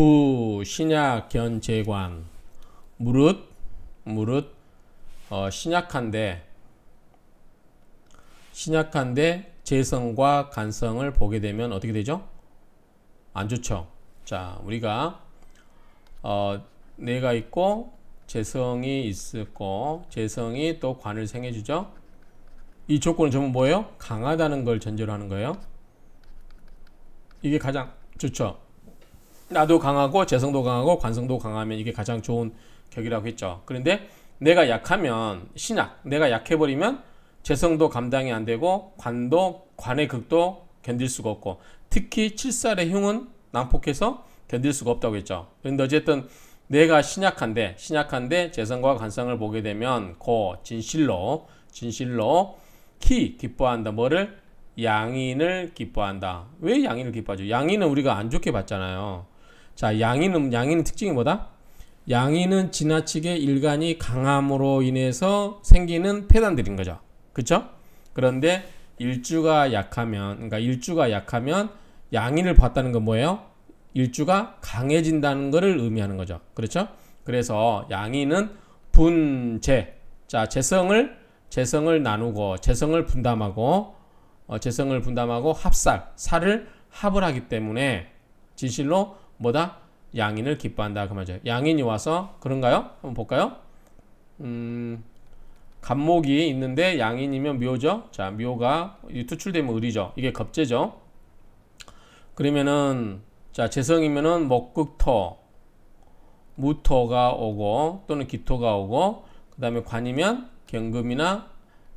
부 신약 견제관 무릇 무릇 어, 신약한데 신약한데 재성과 간성을 보게 되면 어떻게 되죠? 안 좋죠. 자 우리가 어, 내가 있고 재성이 있었고 재성이 또 관을 생해주죠. 이 조건은 전부 뭐예요? 강하다는 걸 전제로 하는 거예요. 이게 가장 좋죠. 나도 강하고 재성도 강하고 관성도 강하면 이게 가장 좋은 격이라고 했죠. 그런데 내가 약하면 신약, 내가 약해버리면 재성도 감당이 안 되고 관도 관의 극도 견딜 수가 없고 특히 칠살의 흉은 난폭해서 견딜 수가 없다고 했죠. 그런데 어쨌든 내가 신약한데 신약한데 재성과 관성을 보게 되면 고 진실로 진실로 키 기뻐한다 뭐를 양인을 기뻐한다. 왜 양인을 기뻐하죠? 양인은 우리가 안 좋게 봤잖아요. 자, 양인은, 양인은 특징이 뭐다? 양인은 지나치게 일간이 강함으로 인해서 생기는 폐단들인 거죠. 그쵸? 그런데 일주가 약하면, 그러니까 일주가 약하면 양인을 봤다는 건 뭐예요? 일주가 강해진다는 것을 의미하는 거죠. 그렇죠? 그래서 양인은 분재, 자, 재성을, 재성을 나누고, 재성을 분담하고, 어, 재성을 분담하고 합살, 살을 합을 하기 때문에 진실로 뭐다? 양인을 기뻐한다 그 말이죠. 양인이 와서 그런가요? 한번 볼까요? 음, 간목이 있는데 양인이면 묘죠. 자, 묘가 투출되면 을이죠. 이게 겁재죠. 그러면은 자, 재성이면은 목극토, 무토가 오고 또는 기토가 오고 그다음에 관이면 경금이나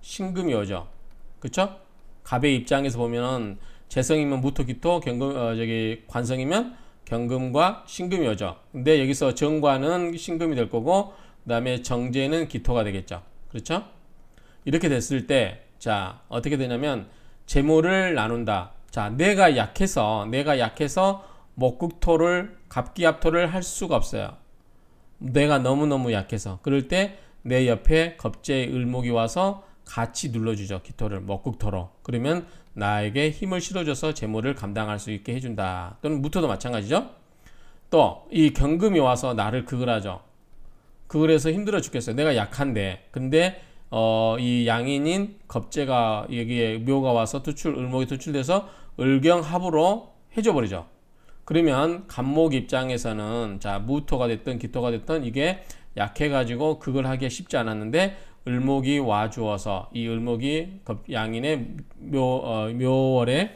신금이 오죠. 그렇 갑의 입장에서 보면은 재성이면 무토, 기토, 경금 어, 저기 관성이면 경금과 신금이 오죠. 근데 여기서 정관은 신금이 될 거고 그 다음에 정제는 기토가 되겠죠. 그렇죠? 이렇게 됐을 때자 어떻게 되냐면 재물을 나눈다. 자 내가 약해서 내가 약해서 목극토를 갑기압토를 할 수가 없어요. 내가 너무너무 약해서 그럴 때 내 옆에 겁제의 을목이 와서 같이 눌러주죠. 기토를 먹국토로. 그러면 나에게 힘을 실어줘서 재물을 감당할 수 있게 해준다. 또는 무토도 마찬가지죠. 또 이 경금이 와서 나를 그을하죠 그글해서 힘들어 죽겠어요. 내가 약한데. 근데 어, 이 양인인 겁재가 여기에 묘가 와서 투출 을목이 투출돼서 을경합으로 해줘버리죠. 그러면 간목 입장에서는 자 무토가 됐든 기토가 됐든 이게 약해가지고 그걸 하기가 쉽지 않았는데 을목이 와주어서 이 을목이 양인의 묘, 어, 묘월에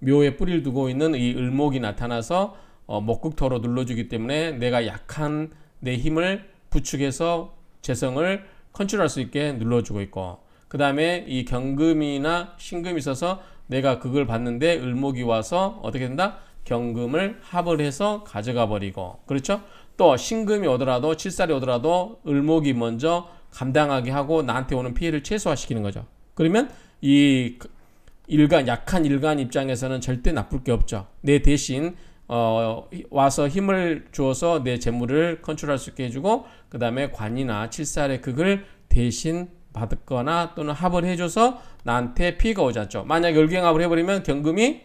묘에 뿌리를 두고 있는 이 을목이 나타나서 어, 목극토로 눌러주기 때문에 내가 약한 내 힘을 부축해서 재성을 컨트롤할 수 있게 눌러주고 있고 그 다음에 이 경금이나 신금이 있어서 내가 그걸 봤는데 을목이 와서 어떻게 된다? 경금을 합을 해서 가져가 버리고 그렇죠? 또 신금이 오더라도 칠살이 오더라도 을목이 먼저 감당하게 하고 나한테 오는 피해를 최소화시키는 거죠. 그러면 이 일간 약한 일간 입장에서는 절대 나쁠 게 없죠. 내 대신 어, 와서 힘을 주어서 내 재물을 컨트롤할 수 있게 해주고 그 다음에 관이나 칠살의 극을 대신 받거나 또는 합을 해줘서 나한테 피해가 오지 않죠. 만약 열경합을 해버리면 경금이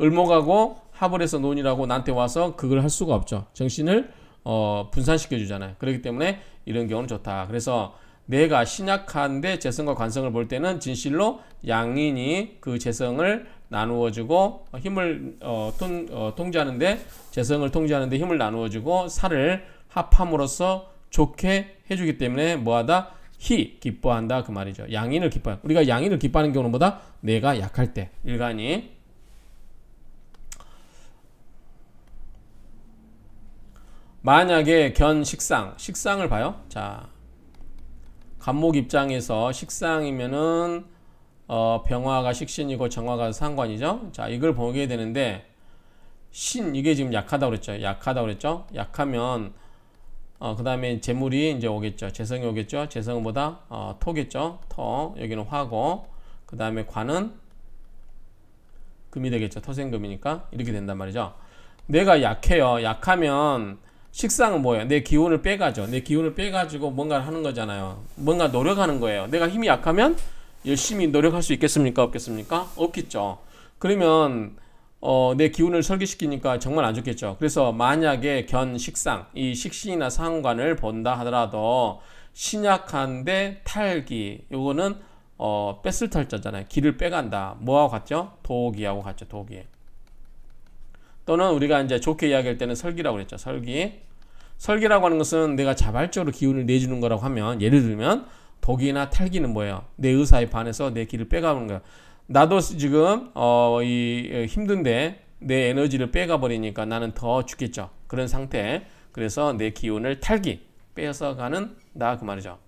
을목하고 합을 해서 논이라고 나한테 와서 그걸 할 수가 없죠. 정신을 어, 분산시켜 주잖아요. 그렇기 때문에 이런 경우는 좋다. 그래서 내가 신약한데 재성과 관성을 볼 때는 진실로 양인이 그 재성을 나누어주고 힘을 어, 통, 어, 통제하는데 재성을 통제하는데 힘을 나누어주고 살을 합함으로써 좋게 해주기 때문에 뭐하다 히 기뻐한다 그 말이죠. 양인을 기뻐. 우리가 양인을 기뻐하는 경우는 뭐다? 내가 약할 때 일간이 만약에 견 식상 식상을 봐요 자 간목 입장에서 식상이면은 어, 병화가 식신이고 정화가 상관이죠 자 이걸 보게 되는데 신 이게 지금 약하다 그랬죠 약하다 그랬죠 약하면 어, 그 다음에 재물이 이제 오겠죠 재성이 오겠죠 재성보다 어, 토겠죠 토 여기는 화고 그 다음에 관은 금이 되겠죠 토생금이니까 이렇게 된단 말이죠 뇌가 약해요 약하면 식상은 뭐예요? 내 기운을 빼가죠. 내 기운을 빼가지고 뭔가를 하는 거잖아요. 뭔가 노력하는 거예요. 내가 힘이 약하면 열심히 노력할 수 있겠습니까? 없겠습니까? 없겠죠. 그러면 어, 내 기운을 설계시키니까 정말 안 좋겠죠. 그래서 만약에 견 식상, 이 식신이나 상관을 본다 하더라도 신약한데 탈기, 요거는 어, 뺐을 탈자잖아요 기를 빼간다. 뭐하고 같죠? 도기하고 같죠. 도기. 또는 우리가 이제 좋게 이야기할 때는 설기라고 그랬죠. 설기. 설기라고 하는 것은 내가 자발적으로 기운을 내주는 거라고 하면 예를 들면 독이나 탈기는 뭐예요? 내 의사에 반해서 내 기를 빼가는 거야. 나도 지금 어, 이 어, 힘든데 내 에너지를 빼가 버리니까 나는 더 죽겠죠. 그런 상태. 그래서 내 기운을 탈기 빼서 가는 나 그 말이죠.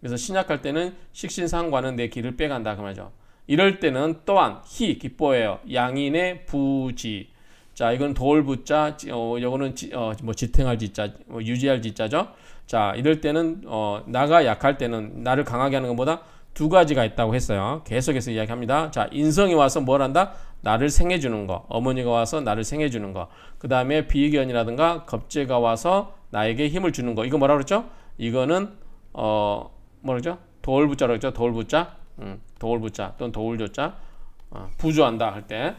그래서 신약할 때는 식신상과는내 기를 빼간다 그 말이죠. 이럴 때는 또한 희 기뻐해요. 양인의 부지 자, 이건 도울 붙자, 어, 요거는 지, 어, 뭐 지탱할 짓자, 뭐 유지할 짓자죠. 자, 이럴 때는 어, 나가 약할 때는 나를 강하게 하는 것보다 두 가지가 있다고 했어요. 계속해서 이야기합니다. 자, 인성이 와서 뭘 한다? 나를 생해 주는 거. 어머니가 와서 나를 생해 주는 거. 그다음에 비견이라든가 의 겁재가 와서 나에게 힘을 주는 거. 이거 뭐라 그랬죠? 이거는 어 뭐라죠? 그랬도울붙자라그랬죠 도울붙자. 음, 도울붙자 또는 도울조자. 어, 부조한다 할 때.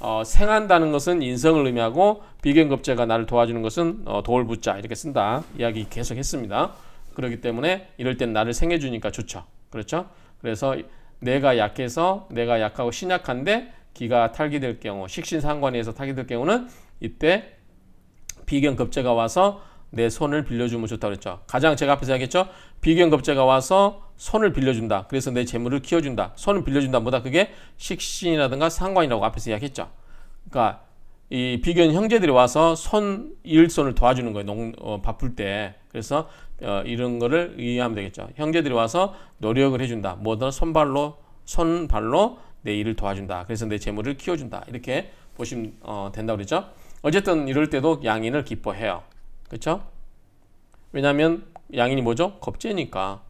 어, 생한다는 것은 인성을 의미하고 비견급제가 나를 도와주는 것은 어, 도울 붙자 이렇게 쓴다 이야기 계속 했습니다. 그렇기 때문에 이럴 땐 나를 생해주니까 좋죠. 그렇죠? 그래서 내가 약해서 내가 약하고 신약한데 기가 탈기될 경우 식신상관에서 탈기될 경우는 이때 비견급제가 와서 내 손을 빌려주면 좋다 그랬죠. 가장 제가 앞에서 얘기했죠. 비견급제가 와서 손을 빌려준다. 그래서 내 재물을 키워준다. 손을 빌려준다. 보다 그게 식신이라든가 상관이라고 앞에서 이야기했죠. 그러니까 이 비견 형제들이 와서 손 일손을 도와주는 거예요. 농, 어, 바쁠 때. 그래서 어, 이런 거를 이해하면 되겠죠. 형제들이 와서 노력을 해준다. 뭐든 손발로 손발로 내 일을 도와준다. 그래서 내 재물을 키워준다. 이렇게 보시면 어, 된다고 그러죠 어쨌든 이럴 때도 양인을 기뻐해요. 그렇죠? 왜냐하면 양인이 뭐죠? 겁재니까.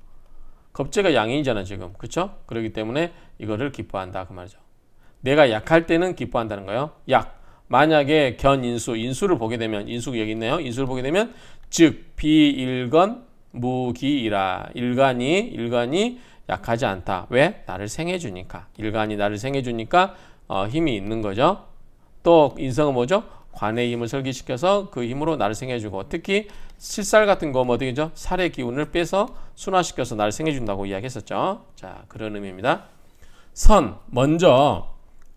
겁재가 양인이잖아 지금 그렇죠? 그렇기 때문에 이거를 기뻐한다 그 말이죠. 내가 약할 때는 기뻐한다는 거예요. 약 만약에 견인수 인수를 보게 되면 인수 여기 있네요. 인수를 보게 되면 즉 비일건 무기이라 일간이 일간이 약하지 않다. 왜? 나를 생해 주니까 일간이 나를 생해 주니까 어, 힘이 있는 거죠. 또 인성은 뭐죠? 관의 힘을 설계시켜서그 힘으로 나를 생해 주고 특히 실살 같은 거뭐어떻죠 살의 기운을 빼서 순화시켜서 날생해 준다고 이야기했었죠. 자, 그런 의미입니다. 선 먼저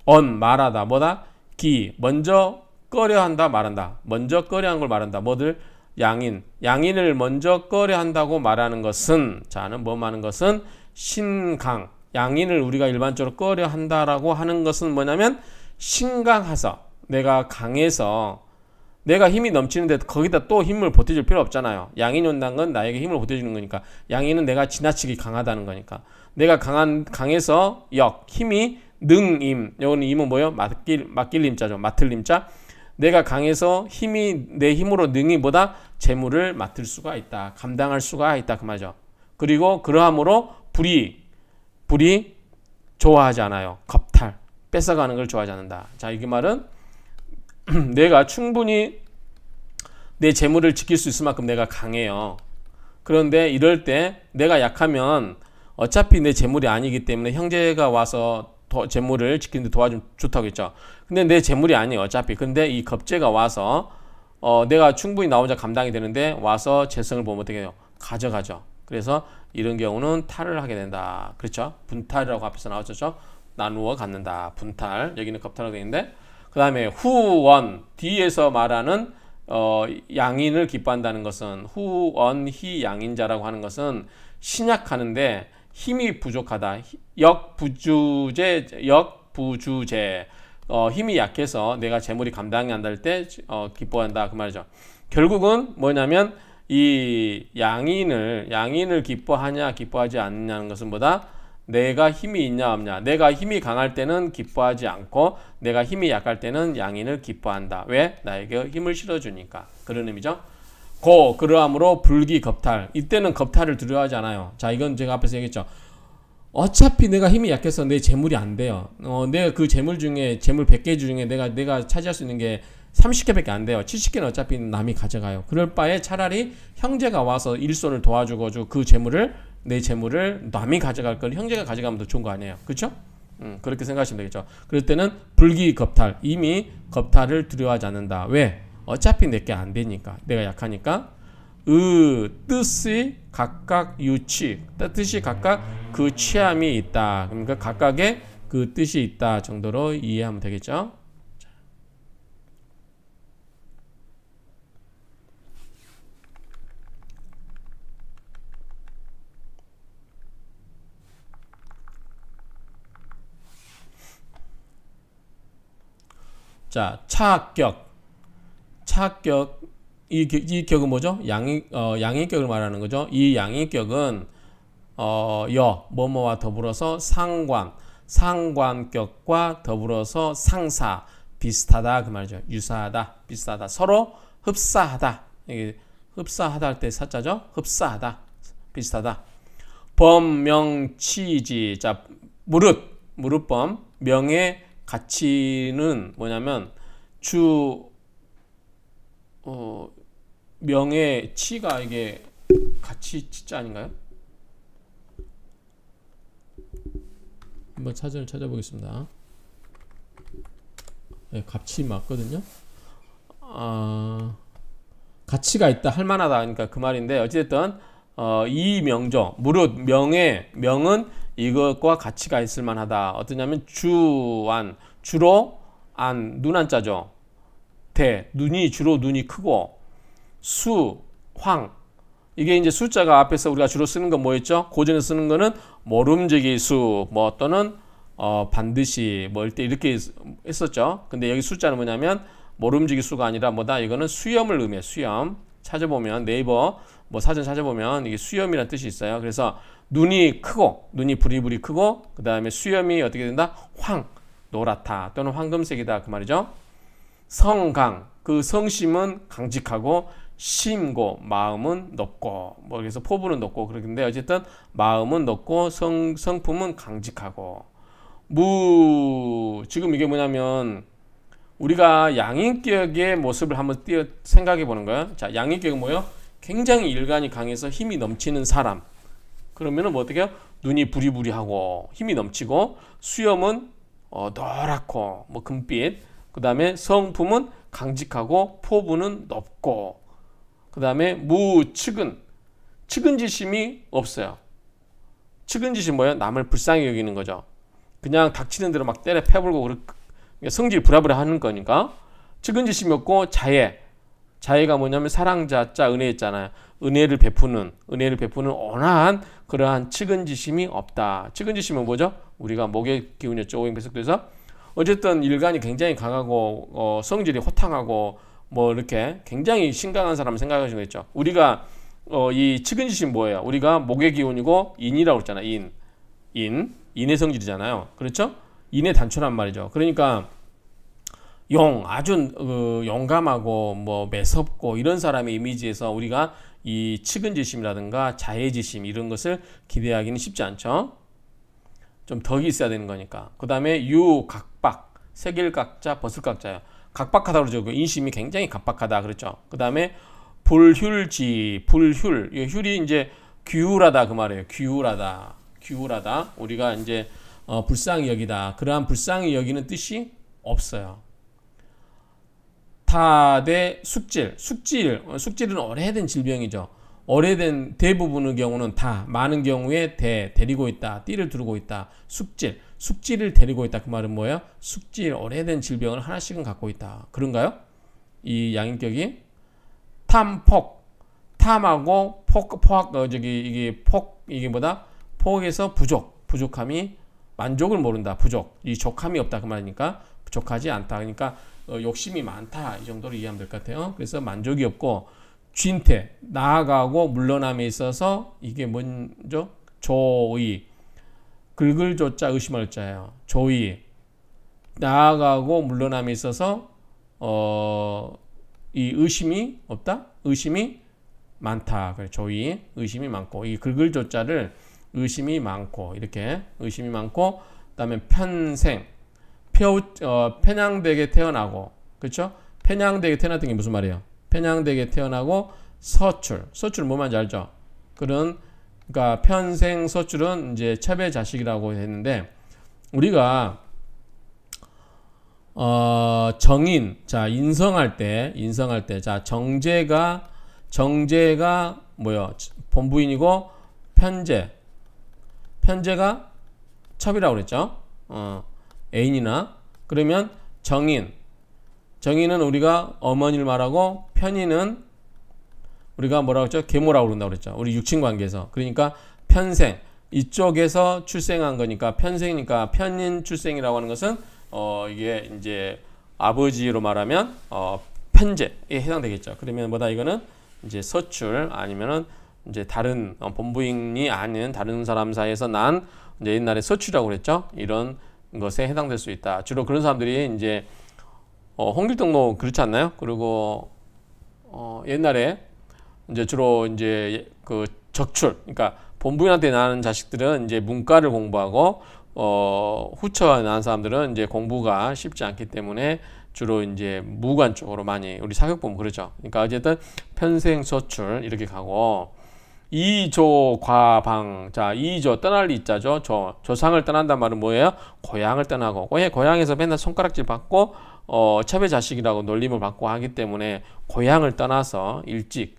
언 말하다 뭐다 기 먼저 꺼려한다 말한다 먼저 꺼려한 걸 말한다 뭐들 양인 양인을 먼저 꺼려한다고 말하는 것은 자는 뭐하는 것은 신강 양인을 우리가 일반적으로 꺼려한다라고 하는 것은 뭐냐면 신강하서 내가 강해서 내가 힘이 넘치는데 거기다 또 힘을 보태줄 필요 없잖아요. 양인온다는 건 나에게 힘을 보태주는 거니까. 양인은 내가 지나치게 강하다는 거니까. 내가 강한 강해서 역 힘이 능임. 여기는 임은 뭐예요? 맡길 맡길 림자죠 맡을 림자 내가 강해서 힘이 내 힘으로 능이 보다 재물을 맡을 수가 있다. 감당할 수가 있다 그 말이죠. 그리고 그러함으로 불이 불이 좋아하지 않아요. 겁탈 뺏어가는 걸 좋아하지 않는다. 자, 이게 말은 내가 충분히 내 재물을 지킬 수 있을 만큼 내가 강해요. 그런데 이럴 때 내가 약하면 어차피 내 재물이 아니기 때문에 형제가 와서 도, 재물을 지키는데 도와주면 좋다고 했죠. 근데 내 재물이 아니에요. 어차피. 근데 이 겁재가 와서 어, 내가 충분히 나 혼자 감당이 되는데 와서 재성을 보면 어떻게 해요? 가져가죠. 그래서 이런 경우는 탈을 하게 된다. 그렇죠? 분탈이라고 앞에서 나왔었죠? 나누어 갖는다. 분탈. 여기는 겁탈이 되는데 그 다음에 후원 뒤에서 말하는 어, 양인을 기뻐한다는 것은 후원희 양인자라고 하는 것은 신약하는데 힘이 부족하다. 역부주제 역부주제 어, 힘이 약해서 내가 재물이 감당이 안 될 때 어, 기뻐한다 그 말이죠. 결국은 뭐냐면 이 양인을 양인을 기뻐하냐 기뻐하지 않느냐는 것은 보다 내가 힘이 있냐 없냐 내가 힘이 강할 때는 기뻐하지 않고 내가 힘이 약할 때는 양인을 기뻐한다 왜 나에게 힘을 실어주니까 그런 의미죠 고 그러함으로 불기 겁탈 이때는 겁탈을 두려워하지 않아요 자 이건 제가 앞에서 얘기했죠 어차피 내가 힘이 약해서 내 재물이 안 돼요 어, 내가 그 재물 중에 재물 100개 중에 내가 내가 차지할 수 있는 게 30개밖에 안 돼요 70개는 어차피 남이 가져가요 그럴 바에 차라리 형제가 와서 일손을 도와주고 그 재물을 내 재물을 남이 가져갈 걸 형제가 가져가면 더 좋은 거 아니에요. 그렇죠? 음, 그렇게 생각하시면 되겠죠. 그럴 때는 불기 겁탈. 이미 겁탈을 두려워하지 않는다. 왜? 어차피 내게 안 되니까. 내가 약하니까. 으, 뜻이 각각 유치. 뜻이 각각 그 취함이 있다. 그러니까 각각의 그 뜻이 있다 정도로 이해하면 되겠죠. 자, 차격차격 이, 이 격은 뭐죠? 양이, 어, 양인격을 말하는 거죠. 이 양인격은, 어, 여, 뭐뭐와 더불어서 상관, 상관격과 더불어서 상사, 비슷하다. 그 말이죠. 유사하다, 비슷하다. 서로 흡사하다. 이게 흡사하다 할 때 사자죠? 흡사하다. 비슷하다. 범명치지. 자, 무릇, 무릇범, 명예, 가치는 뭐냐면 주 어, 명의 치가 이게 가치 치자 아닌가요? 한번 찾을 찾아보겠습니다. 네, 값이 맞거든요. 아, 가치가 있다, 할만하다, 그러니까 그 말인데 어찌됐든 어, 이 명정, 무릇 명의 명은 이것과 가치가 있을 만하다. 어떠냐면 주안 주로 안눈 안자죠. 대 눈이 주로 눈이 크고 수 황 이게 이제 숫자가 앞에서 우리가 주로 쓰는 건 뭐였죠? 고전에 쓰는 거는 모름지기 수 뭐 또는 어 반드시 뭐 이때 이렇게 했었죠. 근데 여기 숫자는 뭐냐면 모름지기 수가 아니라 뭐다 이거는 수염을 의미해 수염 찾아보면 네이버 뭐 사전 찾아보면 이게 수염이란 뜻이 있어요. 그래서 눈이 크고 눈이 부리부리 크고 그 다음에 수염이 어떻게 된다? 황 노랗다 또는 황금색이다 그 말이죠. 성강 그 성심은 강직하고 심고 마음은 높고 뭐 여기서 포부는 높고 그런데 어쨌든 마음은 높고 성 성품은 강직하고 무 지금 이게 뭐냐면 우리가 양인격의 모습을 한번 띄어 생각해 보는 거예요. 자 양인격은 뭐요? 굉장히 일관이 강해서 힘이 넘치는 사람. 그러면은 뭐 어떻게 해요? 눈이 부리부리하고 힘이 넘치고 수염은 어, 노랗고 뭐 금빛 그 다음에 성품은 강직하고 포부는 높고 그 다음에 무측은 측은지심이 없어요. 측은지심 뭐예요? 남을 불쌍히 여기는 거죠. 그냥 닥치는 대로 막 때려 패불고 그러니까 성질 부라부라하는 거니까 측은지심이 없고 자애 자애가 뭐냐면 사랑자 자 은혜 있잖아요. 은혜를 베푸는 은혜를 베푸는 온화한 그러한 측은지심이 없다. 측은지심은 뭐죠? 우리가 목의 기운이었죠. 오행 배석돼서 어쨌든 일간이 굉장히 강하고 어, 성질이 호탕하고 뭐 이렇게 굉장히 신강한 사람 생각하시면 있죠. 우리가 어, 이 측은지심 뭐예요? 우리가 목의 기운이고 인이라고 했잖아. 인, 인, 인의 성질이잖아요. 그렇죠? 인의 단초란 말이죠. 그러니까 용 아주 어, 용감하고 뭐 매섭고 이런 사람의 이미지에서 우리가 이 측은지심이라든가 자해지심 이런 것을 기대하기는 쉽지 않죠. 좀 덕이 있어야 되는 거니까. 그 다음에 유, 각박, 세길각자, 벗을각자요. 각박하다 그러죠. 그 인심이 굉장히 각박하다 그랬죠. 그 다음에 불휼지, 불휼. 이 휼이 이제 규율하다 그 말이에요. 규율하다, 규율하다. 우리가 이제 어, 불쌍히 여기다. 그러한 불쌍히 여기는 뜻이 없어요. 다대 숙질, 숙질, 어, 숙질은 오래된 질병이죠. 오래된 대부분의 경우는 다, 많은 경우에 대, 데리고 있다, 띠를 두르고 있다, 숙질, 숙질을 데리고 있다. 그 말은 뭐예요? 숙질, 오래된 질병을 하나씩은 갖고 있다. 그런가요? 이 양인격이 탐폭, 탐하고 폭, 포 어, 저기 이게 폭, 이게 뭐다? 폭에서 부족, 부족함이 만족을 모른다, 부족, 이 족함이 없다 그 말이니까 족하지 않다. 그러니까 어, 욕심이 많다 이 정도로 이해하면 될 것 같아요. 그래서 만족이 없고 쥔태 나아가고 물러남에 있어서 이게 먼저 조의 글글조자 의심할 자예요. 조의 나아가고 물러남에 있어서 어, 이 의심이 없다. 의심이 많다. 그래 조의 의심이 많고 이 글글조자를 의심이 많고 이렇게 의심이 많고 그다음에 편생 폐우, 어, 편향되게 태어나고, 그렇죠? 편향되게 태어났던 게 무슨 말이에요? 편향되게 태어나고 서출, 서출 뭐 말인지 알죠? 그런 그러니까 편생 서출은 이제 첩의 자식이라고 했는데 우리가 어, 정인, 자 인성할 때, 인성할 때, 자 정제가 정제가 뭐요? 본부인이고 편제, 편제가 첩이라고 그랬죠. 어, 애인이나 그러면 정인 정인은 우리가 어머니를 말하고 편인은 우리가 뭐라고 했죠? 계모라고 그런다고 그랬죠. 우리 육친 관계에서. 그러니까 편생 이쪽에서 출생한 거니까 편생이니까 편인 출생이라고 하는 것은 어 이게 이제 아버지로 말하면 어 편제에 해당되겠죠. 그러면 뭐다 이거는 이제 서출 아니면은 이제 다른 본부인이 아닌 다른 사람 사이에서 난 이제 옛날에 서출이라고 그랬죠. 이런 것에 해당될 수 있다. 주로 그런 사람들이 이제 어, 홍길동도 뭐 그렇지 않나요? 그리고 어, 옛날에 이제 주로 이제 그 적출, 그러니까 본부인한테 나는 자식들은 이제 문과를 공부하고 어, 후처에 나는 사람들은 이제 공부가 쉽지 않기 때문에 주로 이제 무관 쪽으로 많이 우리 사격 보면 그러죠. 그러니까 어쨌든 편생 서출 이렇게 가고 이조 과방 자 이조 떠날 이자죠 조 조상을 떠난단 말은 뭐예요 고향을 떠나고 고향에서 맨날 손가락질 받고 어 첩의 자식이라고 놀림을 받고 하기 때문에 고향을 떠나서 일찍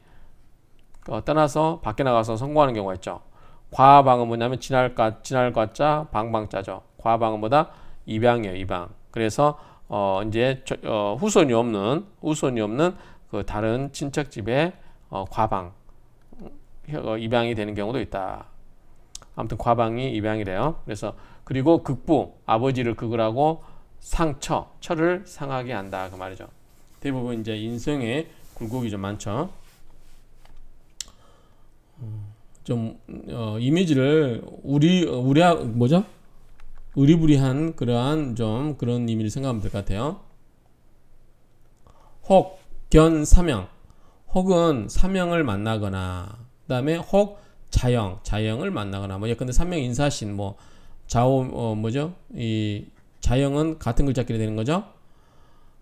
어, 떠나서 밖에 나가서 성공하는 경우가 있죠 과방은 뭐냐면 진할과 진할과자 방방자죠 과방은 뭐다 입양이에요 입양 그래서 어 이제 저, 어, 후손이 없는 후손이 없는 그 다른 친척 집에 어, 과방 어, 입양이 되는 경우도 있다. 아무튼 과방이 입양이래요. 그래서 그리고 극부 아버지를 극을 하고 상처 철을 상하게 한다 그 말이죠. 대부분 이제 인생에 굴곡이 좀 많죠. 좀 어, 이미지를 우리 어, 우리 뭐죠? 의리부리한 그러한 좀 그런 의미를 생각하면 될 것 같아요. 혹, 견, 사명. 혹은 사명을 만나거나 그다음에 혹 자영, 자영을 만나거나 뭐 예컨대 삼명 인사신 뭐 자오 어 뭐죠? 이 자영은 같은 글자끼리 되는 거죠.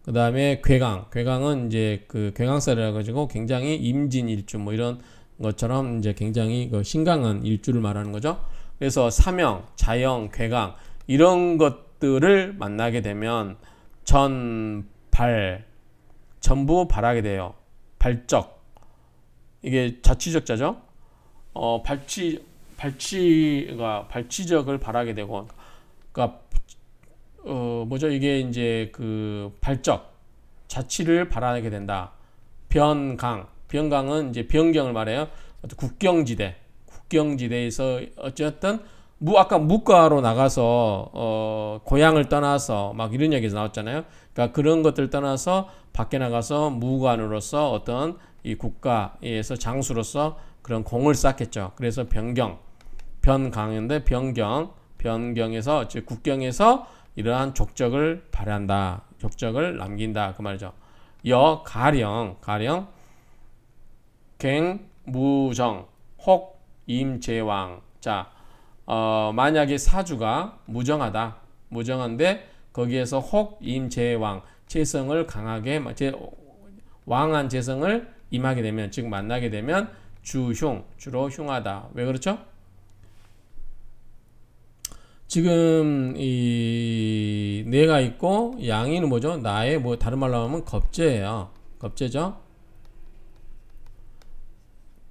그 다음에 괴강, 괴강은 이제 그 괴강살이라 가지고 굉장히 임진 일주 뭐 이런 것처럼 이제 굉장히 그 신강한 일주를 말하는 거죠. 그래서 사명, 자영, 괴강 이런 것들을 만나게 되면 전 발 전부 발하게 돼요. 발적 이게 자치적자죠. 어, 발치 발치가 발치적을 바라게 되고 그러니까 어, 뭐죠? 이게 이제 그 발적 자치를 바라게 된다. 변강 변강은 이제 변경을 말해요. 국경지대 국경지대에서 어쨌든 무 아까 무과로 나가서 어 고향을 떠나서 막 이런 얘기가 나왔잖아요. 그러니까 그런 것들 떠나서 밖에 나가서 무관으로서 어떤 이 국가에서 장수로서 그런 공을 쌓겠죠. 그래서 변경, 변강인데 변경, 변경에서 즉 국경에서 이러한 족적을 발휘한다, 족적을 남긴다 그 말이죠. 여 가령 가령 갱 무정 혹 임제왕 자 어, 만약에 사주가 무정하다. 무정한데 거기에서 혹, 임, 제왕, 재성을 강하게 제, 왕한 재성을 임하게 되면 즉 만나게 되면 주흉, 주로 흉하다. 왜 그렇죠? 지금 이 뇌가 있고 양이는 뭐죠? 나의 뭐 다른 말로 하면 겁재예요. 겁재죠.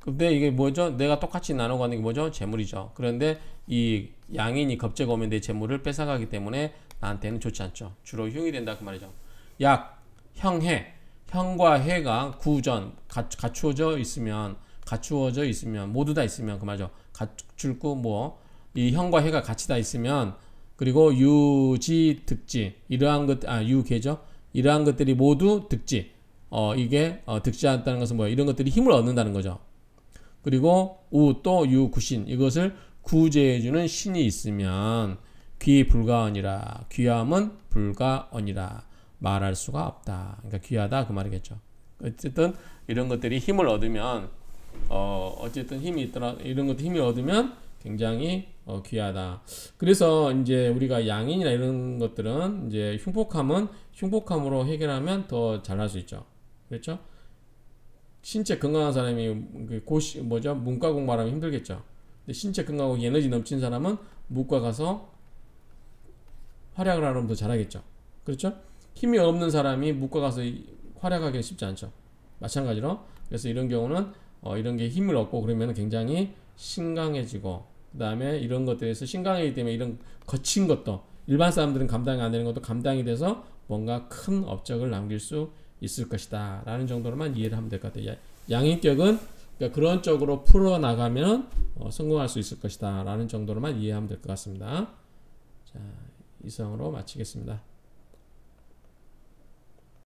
근데 이게 뭐죠? 내가 똑같이 나눠 가는 게 뭐죠? 재물이죠. 그런데 이 양인이 겁재오면내 재물을 뺏어가기 때문에 나한테는 좋지 않죠. 주로 흉이 된다 그 말이죠. 약, 형해, 형과 해가 구전 갖추어져 있으면 갖추어져 있으면 모두 다 있으면 그 말이죠. 갖출고 뭐이 형과 해가 같이 다 있으면 그리고 유지 득지 이러한 것 아 유계죠. 이러한 것들이 모두 득지 어 이게 어, 득지 않다는 것은 뭐야? 이런 것들이 힘을 얻는다는 거죠. 그리고 우 또 유구신 이것을 구제해주는 신이 있으면 귀 불가언이라 귀함은 불가언이라 말할 수가 없다. 그러니까 귀하다 그 말이겠죠. 어쨌든 이런 것들이 힘을 얻으면 어 어쨌든 힘이 있더라 이런 것도 힘이 얻으면 굉장히 어, 귀하다. 그래서 이제 우리가 양인이나 이런 것들은 이제 흉폭함은 흉폭함으로 해결하면 더 잘할 수 있죠. 그렇죠? 신체 건강한 사람이 그 고시 뭐죠 문과 공부하면 힘들겠죠. 근데 신체 건강하고 에너지 넘친 사람은 무과 가서 활약을 하면 더 잘하겠죠. 그렇죠? 힘이 없는 사람이 무과 가서 활약하기는 쉽지 않죠. 마찬가지로 그래서 이런 경우는 어, 이런 게 힘을 얻고 그러면 굉장히 신강해지고 그 다음에 이런 것들에서 신강하기 때문에 이런 거친 것도 일반 사람들은 감당이 안 되는 것도 감당이 돼서 뭔가 큰 업적을 남길 수 있을 것이다 라는 정도로만 이해를 하면 될 것 같아요 양인격은 그러니까 그런 쪽으로 풀어나가면 어, 성공할 수 있을 것이다 라는 정도로만 이해하면 될 것 같습니다 자 이상으로 마치겠습니다